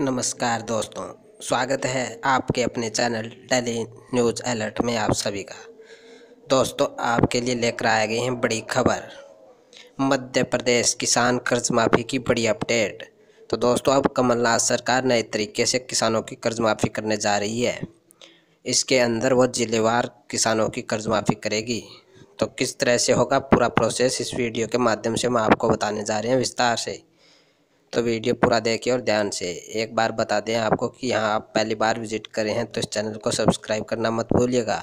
नमस्कार दोस्तों स्वागत है आपके अपने चैनल डेली न्यूज अलर्ट में आप सभी का दोस्तों आपके लिए लेकर आए गए हैं बड़ी खबर मध्य प्रदेश किसान कर्ज माफ़ी की बड़ी अपडेट तो दोस्तों अब कमलनाथ सरकार नए तरीके से किसानों की कर्ज माफ़ी करने जा रही है इसके अंदर वह जिलेवार किसानों की कर्ज माफ़ी करेगी तो किस तरह से होगा पूरा प्रोसेस इस वीडियो के माध्यम से हम आपको बताने जा रहे हैं विस्तार से तो वीडियो पूरा देखिए और ध्यान से एक बार बता दें आपको कि यहाँ आप पहली बार विजिट करें हैं तो इस चैनल को सब्सक्राइब करना मत भूलिएगा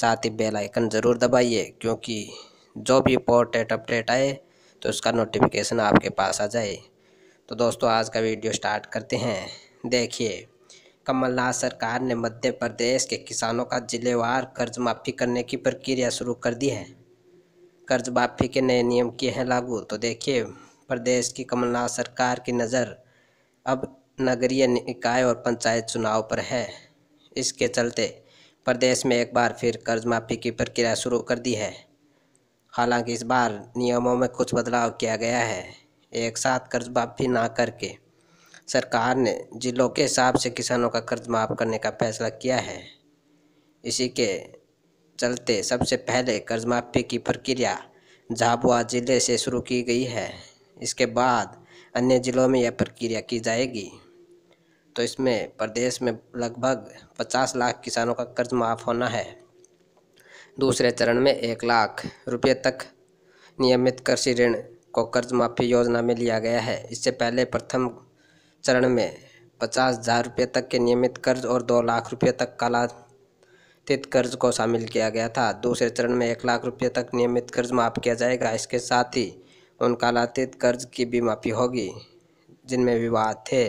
साथ ही बेल आइकन ज़रूर दबाइए क्योंकि जो भी इम्पोर्टेंट अपडेट आए तो उसका नोटिफिकेशन आपके पास आ जाए तो दोस्तों आज का वीडियो स्टार्ट करते हैं देखिए कमलनाथ सरकार ने मध्य प्रदेश के किसानों का जिलेवार कर्ज माफ़ी करने की प्रक्रिया शुरू कर दी है कर्ज माफ़ी के नए नियम किए हैं लागू तो देखिए प्रदेश की कमलनाथ सरकार की नज़र अब नगरीय निकाय और पंचायत चुनाव पर है इसके चलते प्रदेश में एक बार फिर कर्ज माफ़ी की प्रक्रिया शुरू कर दी है हालांकि इस बार नियमों में कुछ बदलाव किया गया है एक साथ कर्ज माफ़ी ना करके सरकार ने जिलों के हिसाब से किसानों का कर्ज माफ़ करने का फैसला किया है इसी के चलते सबसे पहले कर्ज माफ़ी की प्रक्रिया झाबुआ जिले से शुरू की गई है इसके बाद अन्य ज़िलों में यह प्रक्रिया की जाएगी तो इसमें प्रदेश में लगभग 50 लाख किसानों का कर्ज माफ़ होना है दूसरे चरण में एक लाख रुपये तक नियमित कृषि ऋण को कर्ज माफ़ी योजना में लिया गया है इससे पहले प्रथम चरण में पचास हज़ार रुपये तक के नियमित कर्ज और दो लाख रुपये तक कालातीत कर्ज को शामिल किया गया था दूसरे चरण में एक लाख रुपये तक नियमित कर्ज माफ़ किया जाएगा इसके साथ ही उनका लातीत कर्ज की भी माफ़ी होगी जिनमें विवाद थे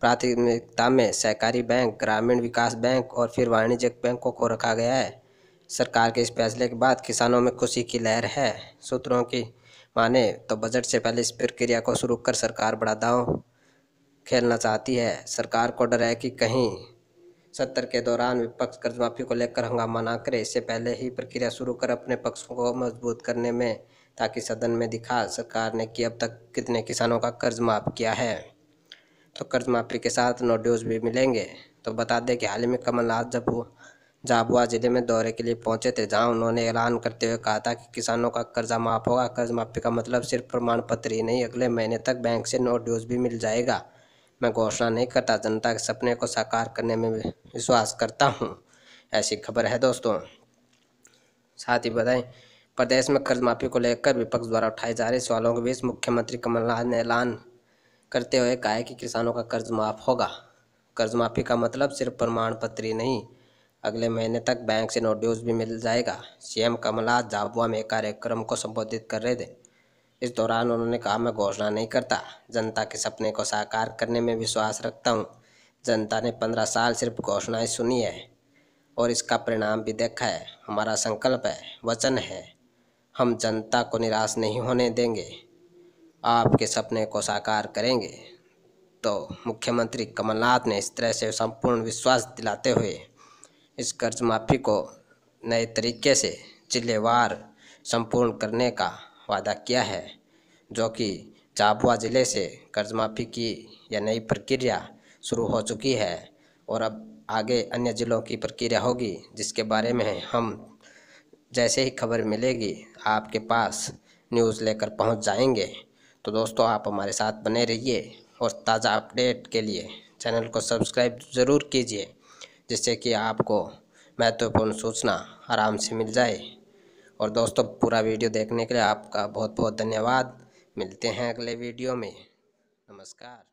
प्राथमिकता में सहकारी बैंक ग्रामीण विकास बैंक और फिर वाणिज्यिक बैंकों को रखा गया है सरकार के इस फैसले के बाद किसानों में खुशी की लहर है सूत्रों की माने तो बजट से पहले इस प्रक्रिया को शुरू कर सरकार बड़ा दाव खेलना चाहती है सरकार को डर है कि कहीं सत्र के दौरान विपक्ष कर्ज माफ़ी को लेकर हंगामा ना करे इससे पहले ही प्रक्रिया शुरू कर अपने पक्ष को मजबूत करने में ताकि सदन में दिखा सरकार ने कि अब तक कितने किसानों का कर्ज माफ किया है तो कर्ज माफी के साथ नोटिस भी मिलेंगे तो बता दें कि हाल ही में कमलनाथ जब झाबुआ जिले में दौरे के लिए पहुंचे थे जहां उन्होंने ऐलान करते हुए कहा था कि किसानों का कर्जा माफ होगा कर्ज माफी का मतलब सिर्फ प्रमाण पत्र ही नहीं अगले महीने तक बैंक से नोट ड्यूज भी मिल जाएगा मैं घोषणा नहीं करता जनता के सपने को साकार करने में विश्वास करता हूँ ऐसी खबर है दोस्तों साथ ही बताएं प्रदेश में कर्ज माफी को लेकर विपक्ष द्वारा उठाए जा रहे सवालों के बीच मुख्यमंत्री कमलनाथ ने ऐलान करते हुए कहा है कि किसानों का कर्ज माफ होगा कर्ज माफी का मतलब सिर्फ प्रमाण पत्र ही नहीं अगले महीने तक बैंक से नोटिस भी मिल जाएगा सीएम कमलनाथ झाबुआ में कार्यक्रम को संबोधित कर रहे थे इस दौरान उन्होंने कहा मैं घोषणा नहीं करता जनता के सपने को साकार करने में विश्वास रखता हूँ जनता ने पंद्रह साल सिर्फ घोषणाएं सुनी है और इसका परिणाम भी देखा है हमारा संकल्प है वचन है हम जनता को निराश नहीं होने देंगे आपके सपने को साकार करेंगे तो मुख्यमंत्री कमलनाथ ने इस तरह से संपूर्ण विश्वास दिलाते हुए इस कर्ज माफ़ी को नए तरीके से जिलेवार संपूर्ण करने का वादा किया है जो कि झाबुआ ज़िले से कर्ज माफ़ी की यह नई प्रक्रिया शुरू हो चुकी है और अब आगे अन्य ज़िलों की प्रक्रिया होगी जिसके बारे में हम जैसे ही खबर मिलेगी आपके पास न्यूज़ लेकर पहुंच जाएंगे तो दोस्तों आप हमारे साथ बने रहिए और ताज़ा अपडेट के लिए चैनल को सब्सक्राइब ज़रूर कीजिए जिससे कि आपको महत्वपूर्ण सूचना आराम से मिल जाए और दोस्तों पूरा वीडियो देखने के लिए आपका बहुत बहुत धन्यवाद मिलते हैं अगले वीडियो में नमस्कार